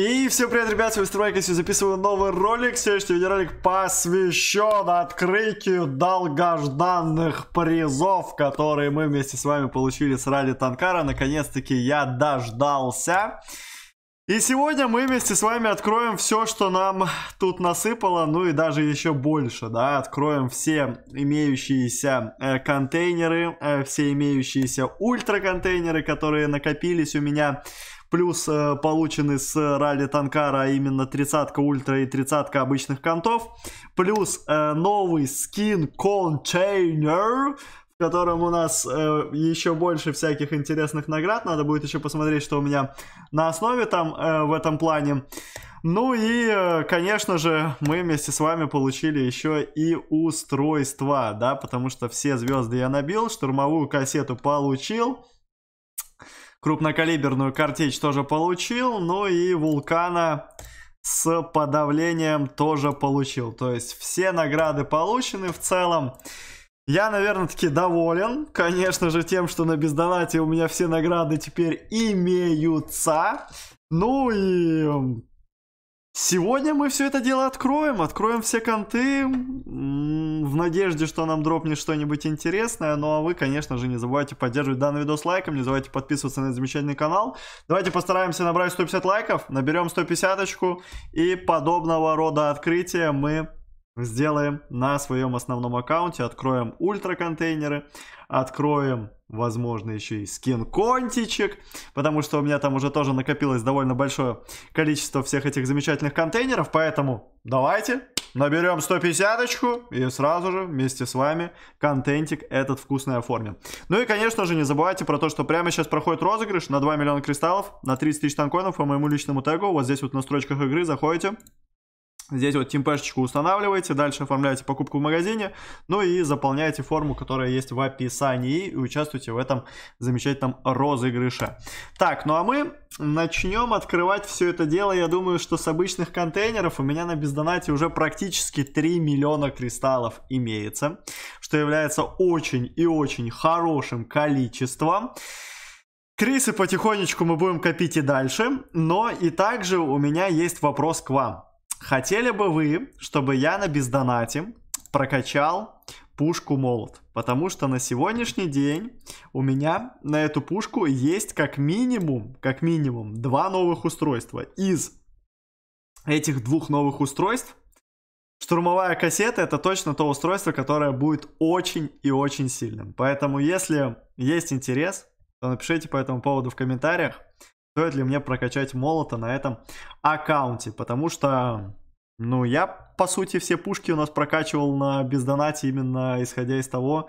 И всем привет, ребят, с вами Стройка, я записываю новый ролик. Сегодняшний видеоролик посвящен открытию долгожданных призов, которые мы вместе с вами получили с Ралли Танкара. Наконец-таки я дождался. И сегодня мы вместе с вами откроем все, что нам тут насыпало, ну и даже еще больше, да, откроем все имеющиеся э, контейнеры, э, все имеющиеся ультра контейнеры, которые накопились у меня плюс э, получены с ралли Танкара, а именно 30 ультра и 30 обычных контов, плюс э, новый скин Container, в котором у нас э, еще больше всяких интересных наград. Надо будет еще посмотреть, что у меня на основе там э, в этом плане. Ну и, э, конечно же, мы вместе с вами получили еще и устройство, да, потому что все звезды я набил, штурмовую кассету получил. Крупнокалиберную картечь тоже получил. Ну и вулкана с подавлением тоже получил. То есть все награды получены в целом. Я, наверное, таки доволен, конечно же, тем, что на бездонате у меня все награды теперь имеются. Ну и Сегодня мы все это дело откроем, откроем все конты, в надежде, что нам дропнет что-нибудь интересное. Ну а вы, конечно же, не забывайте поддерживать данный видос лайком, не забывайте подписываться на замечательный канал. Давайте постараемся набрать 150 лайков, наберем 150-очку, и подобного рода открытия мы сделаем на своем основном аккаунте. Откроем ультра контейнеры, откроем возможно, еще и скин-контичек, потому что у меня там уже тоже накопилось довольно большое количество всех этих замечательных контейнеров, поэтому давайте наберем 150-очку и сразу же вместе с вами контентик этот вкусный оформим. Ну и, конечно же, не забывайте про то, что прямо сейчас проходит розыгрыш на 2 миллиона кристаллов, на 30 тысяч танкоинов по моему личному тегу, вот здесь вот на строчках игры заходите, Здесь вот темпешечку устанавливаете, дальше оформляете покупку в магазине, ну и заполняете форму, которая есть в описании, и участвуйте в этом замечательном розыгрыше. Так, ну а мы начнем открывать все это дело, я думаю, что с обычных контейнеров у меня на бездонате уже практически 3 миллиона кристаллов имеется, что является очень и очень хорошим количеством. Крисы потихонечку мы будем копить и дальше, но и также у меня есть вопрос к вам. Хотели бы вы, чтобы я на бездонате прокачал пушку молот? Потому что на сегодняшний день у меня на эту пушку есть как минимум, как минимум два новых устройства. Из этих двух новых устройств штурмовая кассета это точно то устройство, которое будет очень и очень сильным. Поэтому если есть интерес, то напишите по этому поводу в комментариях стоит ли мне прокачать молота на этом аккаунте, потому что, ну, я, по сути, все пушки у нас прокачивал на бездонате именно исходя из того,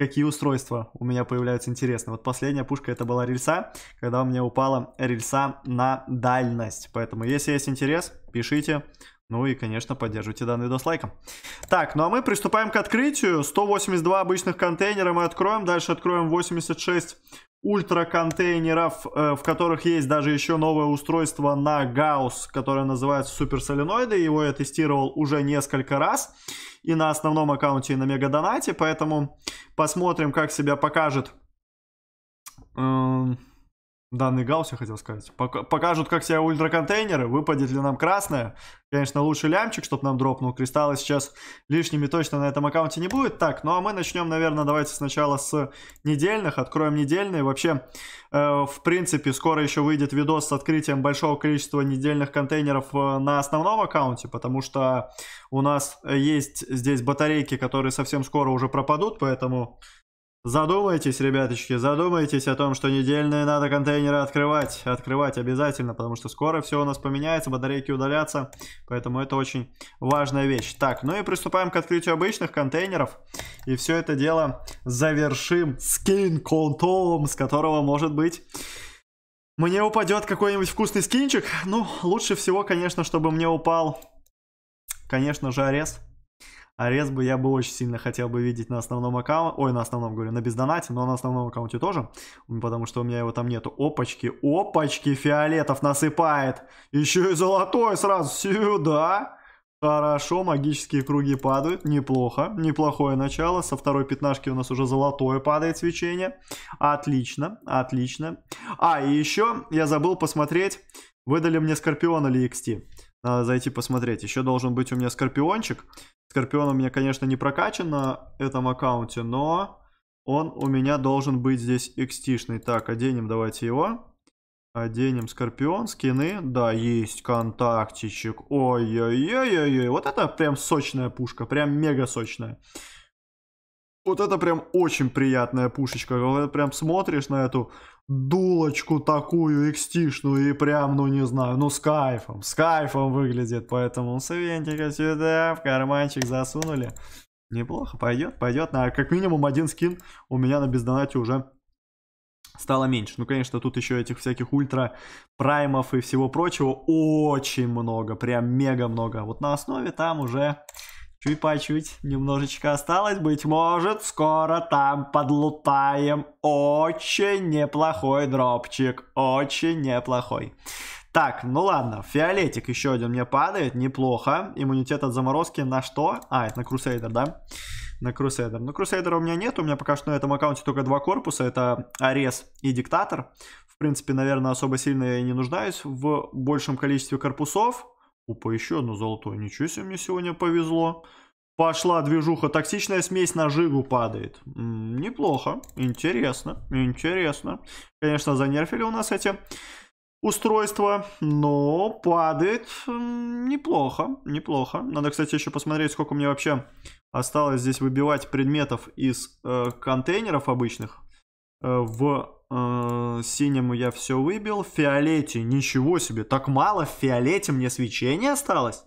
какие устройства у меня появляются интересные. Вот последняя пушка это была рельса, когда у меня упала рельса на дальность. Поэтому, если есть интерес, пишите. Ну и, конечно, поддерживайте данный видос лайком. Так, ну а мы приступаем к открытию. 182 обычных контейнера мы откроем. Дальше откроем 86 ультраконтейнеров, э, в которых есть даже еще новое устройство на Гаусс, которое называется суперсоленоиды. Его я тестировал уже несколько раз и на основном аккаунте, и на Мегадонате, поэтому посмотрим, как себя покажет эм, Данный гаус я хотел сказать. Покажут, как себя ультраконтейнеры, выпадет ли нам красная. Конечно, лучше лямчик, чтобы нам дропнул. Кристаллы сейчас лишними точно на этом аккаунте не будет. Так, ну а мы начнем, наверное, давайте сначала с недельных. Откроем недельные. Вообще, э, в принципе, скоро еще выйдет видос с открытием большого количества недельных контейнеров э, на основном аккаунте, потому что у нас есть здесь батарейки, которые совсем скоро уже пропадут, поэтому Задумайтесь, ребяточки, задумайтесь о том, что недельные надо контейнеры открывать. Открывать обязательно, потому что скоро все у нас поменяется, батарейки удалятся. Поэтому это очень важная вещь. Так, ну и приступаем к открытию обычных контейнеров. И все это дело завершим скин-контом, с которого может быть... Мне упадет какой-нибудь вкусный скинчик. Ну, лучше всего, конечно, чтобы мне упал, конечно же, арест. Арес бы я бы очень сильно хотел бы видеть на основном аккаунте, ой, на основном, говорю, на бездонате, но на основном аккаунте тоже, потому что у меня его там нету. Опачки, опачки, фиолетов насыпает, еще и золотой сразу сюда. Хорошо, магические круги падают, неплохо, неплохое начало. Со второй пятнашки у нас уже золотое падает свечение. Отлично, отлично. А, и еще я забыл посмотреть, выдали мне Скорпион или XT. Надо зайти посмотреть. Еще должен быть у меня Скорпиончик. Скорпион у меня, конечно, не прокачан на этом аккаунте, но он у меня должен быть здесь экстишный. Так, оденем давайте его. Оденем Скорпион, скины. Да, есть контактичек. Ой-ой-ой-ой-ой. Вот это прям сочная пушка, прям мега сочная. Вот это прям очень приятная пушечка. Когда прям смотришь на эту дулочку такую экстишную и прям, ну не знаю, ну с кайфом. С кайфом выглядит. Поэтому Савентика сюда в карманчик засунули. Неплохо, пойдет, пойдет. На, как минимум один скин у меня на бездонате уже стало меньше. Ну, конечно, тут еще этих всяких ультра праймов и всего прочего очень много. Прям мега много. Вот на основе там уже Чуть по чуть немножечко осталось. Быть может, скоро там подлутаем. Очень неплохой дропчик. Очень неплохой. Так, ну ладно, фиолетик еще один мне падает, неплохо. Иммунитет от заморозки на что? А, это на Крусейдер, да? На Крусейдер. Ну, Крусейдера у меня нет, у меня пока что на этом аккаунте только два корпуса, это Арес и Диктатор. В принципе, наверное, особо сильно я и не нуждаюсь в большем количестве корпусов. Упа, еще одно золотое. Ничего себе мне сегодня повезло. Пошла движуха. Токсичная смесь на жигу падает. М -м, неплохо. Интересно. Интересно. Конечно, занерфили у нас эти устройства. Но падает М неплохо. Неплохо. Надо, кстати, еще посмотреть, сколько мне вообще осталось здесь выбивать предметов из э, контейнеров обычных э, в э, синему я все выбил. В фиолете, ничего себе, так мало в фиолете мне свечения осталось.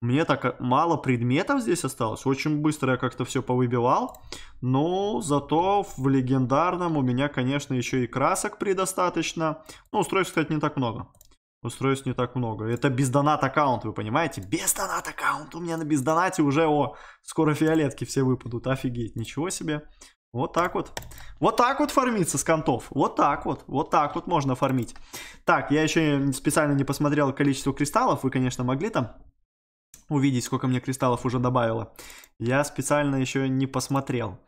Мне так э, мало предметов здесь осталось. Очень быстро я как-то все повыбивал. Но зато в легендарном у меня, конечно, еще и красок предостаточно. Ну, устройств, кстати, не так много. Устройств не так много. Это без донат аккаунт, вы понимаете? Без донат аккаунт. У меня на без донате уже, о, скоро фиолетки все выпадут. Офигеть, ничего себе. Вот так вот. Вот так вот фармиться с контов. Вот так вот. Вот так вот можно фармить. Так, я еще специально не посмотрел количество кристаллов. Вы, конечно, могли там увидеть, сколько мне кристаллов уже добавило. Я специально еще не посмотрел.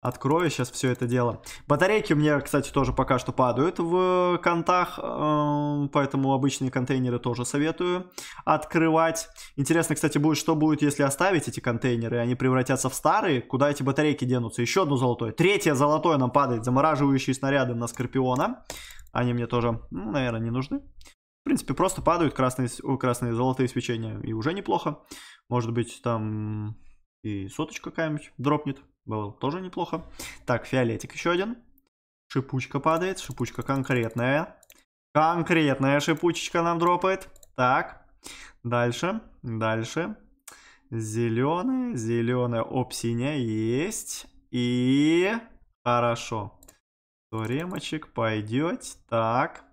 Открою сейчас все это дело. Батарейки у меня, кстати, тоже пока что падают в э, контах, э, поэтому обычные контейнеры тоже советую открывать. Интересно, кстати, будет, что будет, если оставить эти контейнеры, они превратятся в старые, куда эти батарейки денутся? Еще одно золотое. Третье золотое нам падает, замораживающие снаряды на Скорпиона. Они мне тоже, ну, наверное, не нужны. В принципе, просто падают красные, красные золотые свечения, и уже неплохо. Может быть, там и соточка какая-нибудь дропнет. Было тоже неплохо. Так, фиолетик еще один. Шипучка падает. Шипучка конкретная. Конкретная шипучечка нам дропает. Так. Дальше. Дальше. Зеленая. Зеленая. Оп, синяя. Есть. И... Хорошо. То ремочек пойдете. Так.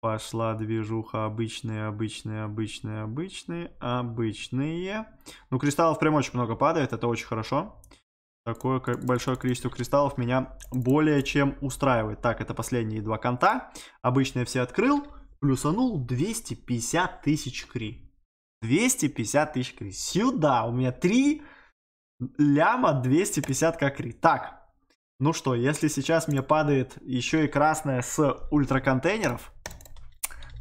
Пошла движуха. Обычные, обычные, обычные, обычные, обычные. Ну, кристаллов прям очень много падает. Это очень хорошо. Такое большое количество кристаллов меня более чем устраивает. Так, это последние два конта. Обычные все открыл. Плюсанул 250 тысяч кри. 250 тысяч кри. Сюда у меня 3 ляма 250 как кри. Так, ну что, если сейчас мне падает еще и красная с ультраконтейнеров,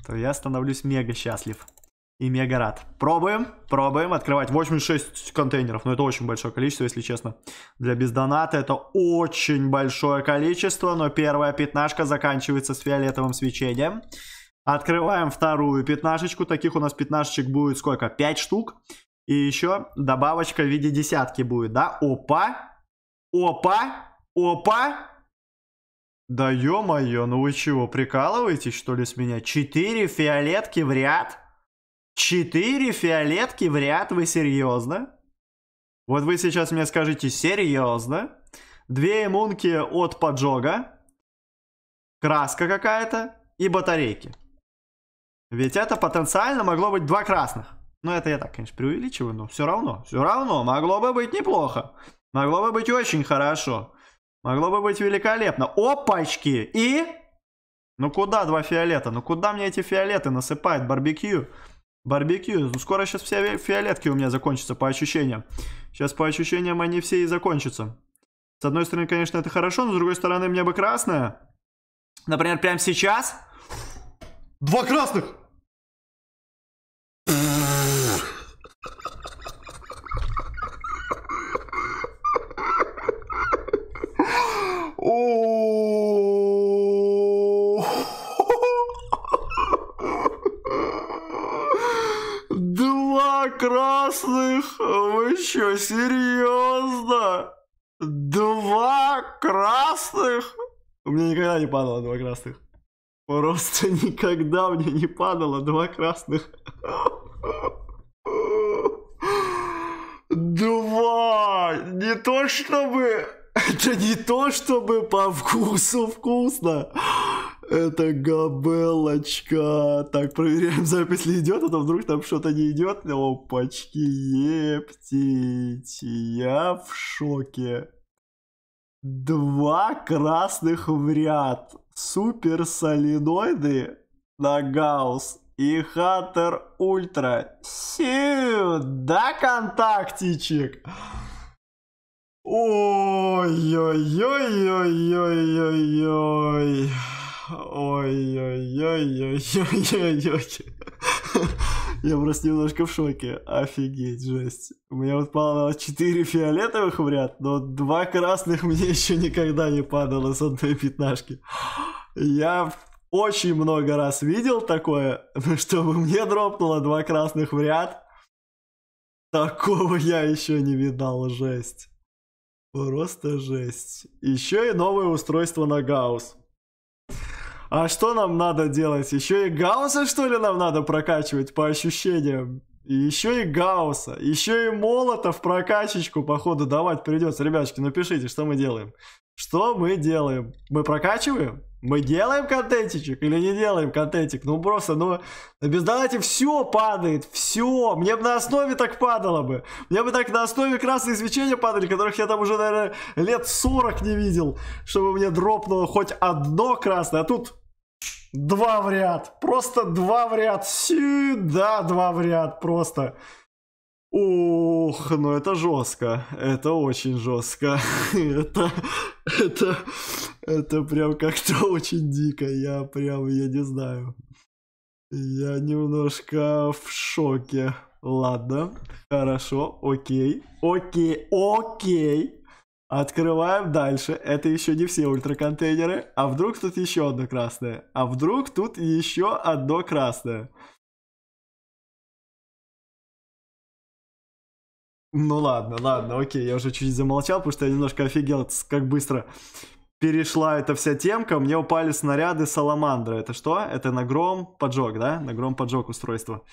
то я становлюсь мега счастлив и мегарад. Пробуем, пробуем открывать 86 контейнеров. Но это очень большое количество, если честно. Для бездоната это очень большое количество, но первая пятнашка заканчивается с фиолетовым свечением. Открываем вторую пятнашечку. Таких у нас пятнашечек будет сколько? 5 штук. И еще добавочка в виде десятки будет, да? Опа! Опа! Опа! Да ё-моё, ну вы чего, прикалываетесь что ли с меня? Четыре фиолетки в ряд? Четыре фиолетки в ряд, вы серьезно? Вот вы сейчас мне скажите, серьезно? Две иммунки от поджога, краска какая-то и батарейки. Ведь это потенциально могло быть два красных. Ну, это я так, конечно, преувеличиваю, но все равно, все равно, могло бы быть неплохо. Могло бы быть очень хорошо. Могло бы быть великолепно. Опачки! И... Ну куда два фиолета? Ну куда мне эти фиолеты насыпают барбекю? Барбекю. Ну Скоро сейчас все фиолетки у меня закончатся, по ощущениям. Сейчас по ощущениям они все и закончатся. С одной стороны, конечно, это хорошо, но с другой стороны, мне бы красная. Например, прямо сейчас. Два красных! падало два красных. Просто никогда мне не падало два красных. Два! Не то чтобы... Это не то чтобы по вкусу вкусно. Это габелочка. Так, проверяем запись ли идет, а то вдруг там что-то не идет. Опачки, ептить. Я в шоке. Два красных в ряд. Суперсолиноиды на Гаусс и Хантер Ультра. Сюда, контактичек! Ой-ой-ой-ой-ой-ой-ой. Ой-ой-ой-ой-ой-ой-ой. Я просто немножко в шоке. Офигеть, жесть. У меня вот падало 4 фиолетовых в ряд, но 2 красных мне еще никогда не падало с одной пятнашки. Я очень много раз видел такое, чтобы мне дропнуло 2 красных в ряд, такого я еще не видал, жесть. Просто жесть. Еще и новое устройство на Гаусс а что нам надо делать? Еще и Гауса что ли, нам надо прокачивать по ощущениям? И еще и Гауса, еще и Молота в прокачечку, походу, давать придется. Ребятушки, напишите, что мы делаем. Что мы делаем? Мы прокачиваем? Мы делаем контентичек или не делаем контентик? Ну просто, ну, без давайте все падает, все. Мне бы на основе так падало бы. Мне бы так на основе красные свечения падали, которых я там уже, наверное, лет 40 не видел, чтобы мне дропнуло хоть одно красное. А тут Два в ряд. Просто два в ряд. Сюда два в ряд. Просто. Ух, ну это жестко. Это очень жестко. это, это, это прям как-то очень дико. Я прям, я не знаю. Я немножко в шоке. Ладно, хорошо, окей, окей, окей. Открываем дальше. Это еще не все ультраконтейнеры. А вдруг тут еще одно красное? А вдруг тут еще одно красное? Ну ладно, ладно, окей, я уже чуть чуть замолчал, потому что я немножко офигел, как быстро перешла эта вся темка. Мне упали снаряды Саламандра. Это что? Это на гром поджог, да? На гром поджог устройство.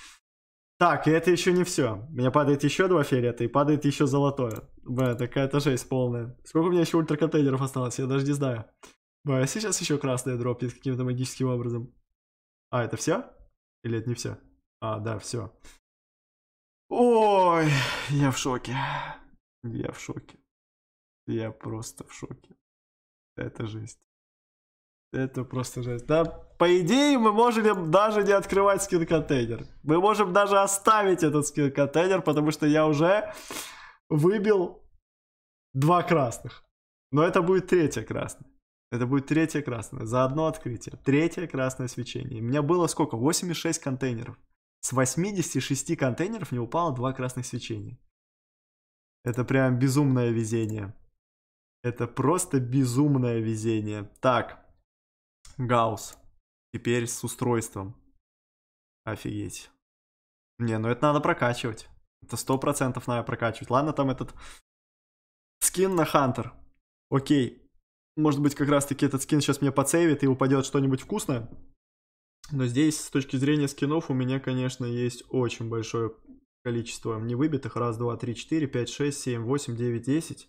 Так, и это еще не все. Меня падает еще два фиолета и падает еще золотое. Б, такая-то жесть полная. Сколько у меня еще ультраконтейнеров осталось, я даже не знаю. Б, а сейчас еще красное дропнет каким-то магическим образом. А, это все? Или это не все? А, да, все. Ой, я в шоке. Я в шоке. Я просто в шоке. Это жесть. Это просто жесть. Да, по идее, мы можем даже не открывать скин-контейнер. Мы можем даже оставить этот скин-контейнер, потому что я уже выбил два красных. Но это будет третье красное. Это будет третье красное. За одно открытие. Третье красное свечение. У меня было сколько? 86 контейнеров. С 86 контейнеров не упало два красных свечения. Это прям безумное везение. Это просто безумное везение. Так. Гаус Теперь с устройством. Офигеть. Не, ну это надо прокачивать. Это сто процентов надо прокачивать. Ладно, там этот скин на Хантер. Окей. Может быть, как раз-таки этот скин сейчас мне подсейвит и упадет что-нибудь вкусное. Но здесь, с точки зрения скинов, у меня, конечно, есть очень большое количество невыбитых. Раз, два, три, четыре, пять, шесть, семь, восемь, девять, десять.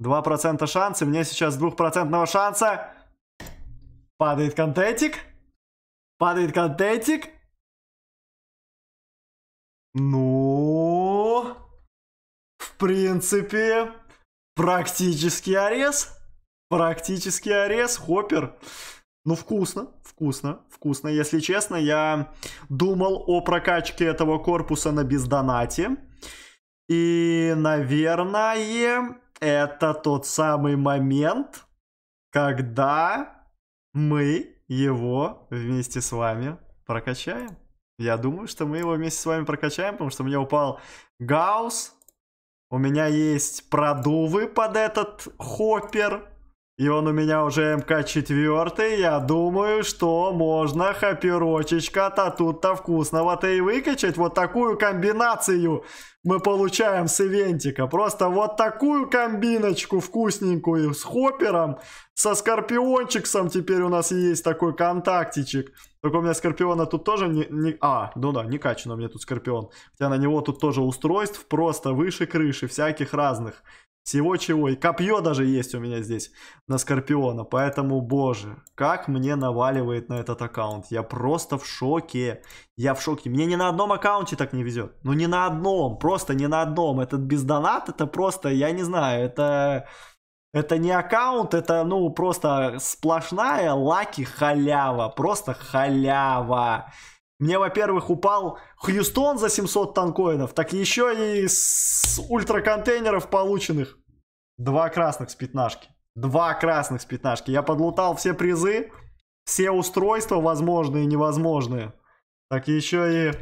2% шанса. Мне сейчас 2% шанса. Падает контентик. Падает контентик. Ну... В принципе, практически арес. Практически арес. Хоппер. Ну, вкусно, вкусно, вкусно. Если честно, я думал о прокачке этого корпуса на бездонате. И, наверное, это тот самый момент, когда мы его вместе с вами прокачаем. Я думаю, что мы его вместе с вами прокачаем, потому что мне упал Гаус. У меня есть продувы под этот хоппер. И он у меня уже МК 4, я думаю, что можно хаперочечка-то тут-то вкусного-то и выкачать. Вот такую комбинацию мы получаем с ивентика. Просто вот такую комбиночку вкусненькую с хопером со скорпиончиком теперь у нас есть такой контактичек. Только у меня скорпиона тут тоже не... не а, ну да, не качан у меня тут скорпион. Хотя на него тут тоже устройств просто выше крыши, всяких разных. Всего чего. И копье даже есть у меня здесь на Скорпиона. Поэтому, боже, как мне наваливает на этот аккаунт. Я просто в шоке. Я в шоке. Мне ни на одном аккаунте так не везет. Ну, ни на одном. Просто ни на одном. Этот бездонат, это просто, я не знаю, это... Это не аккаунт, это, ну, просто сплошная лаки халява. Просто халява. Мне, во-первых, упал Хьюстон за 700 танкоинов, так еще и с ультраконтейнеров полученных. Два красных с пятнашки. Два красных с пятнашки. Я подлутал все призы, все устройства возможные и невозможные. Так еще и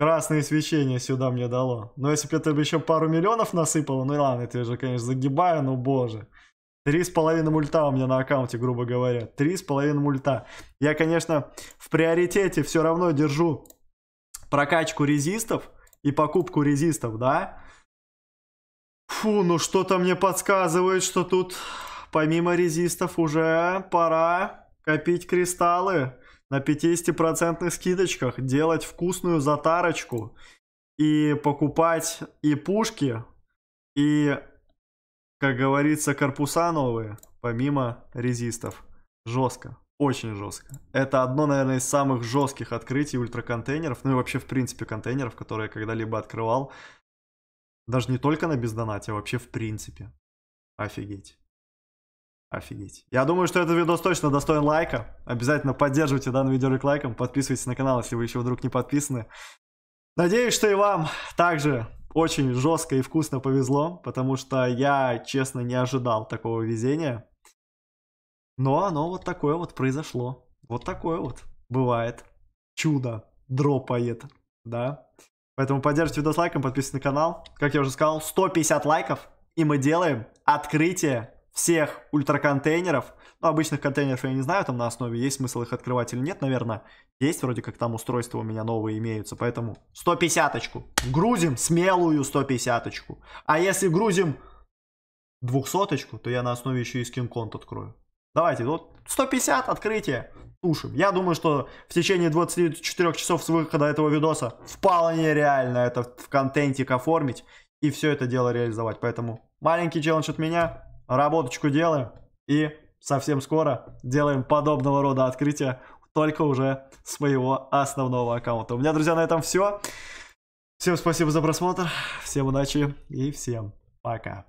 красные свечения сюда мне дало. Но если бы это еще пару миллионов насыпало, ну ладно, это я же, конечно, загибаю, ну боже. Три с половиной мульта у меня на аккаунте, грубо говоря. Три с половиной мульта. Я, конечно, в приоритете все равно держу прокачку резистов и покупку резистов, да? Фу, ну что-то мне подсказывает, что тут помимо резистов уже пора копить кристаллы на 50% скидочках, делать вкусную затарочку и покупать и пушки, и, как говорится, корпуса новые, помимо резистов. Жестко. Очень жестко. Это одно, наверное, из самых жестких открытий ультраконтейнеров, ну и вообще, в принципе, контейнеров, которые я когда-либо открывал. Даже не только на бездонате, а вообще в принципе. Офигеть. Офигеть. Я думаю, что этот видос точно достоин лайка. Обязательно поддерживайте данный видеоролик лайком. Подписывайтесь на канал, если вы еще вдруг не подписаны. Надеюсь, что и вам также очень жестко и вкусно повезло, потому что я, честно, не ожидал такого везения. Но оно вот такое вот произошло. Вот такое вот бывает. Чудо дропает, да? Поэтому поддержите видос лайком, подписывайтесь на канал. Как я уже сказал, 150 лайков, и мы делаем открытие всех ультраконтейнеров. Ну, обычных контейнеров я не знаю, там на основе есть смысл их открывать или нет, наверное. Есть, вроде как там устройства у меня новые имеются, поэтому 150-очку. Грузим смелую 150-очку. А если грузим 200-очку, то я на основе еще и скин-конт открою. Давайте, вот 150 открытие тушим. Я думаю, что в течение 24 часов с выхода этого видоса вполне реально это в контентик оформить и все это дело реализовать. Поэтому маленький челлендж от меня, работочку делаем и совсем скоро делаем подобного рода открытия только уже с моего основного аккаунта. У меня, друзья, на этом все. Всем спасибо за просмотр, всем удачи и всем пока.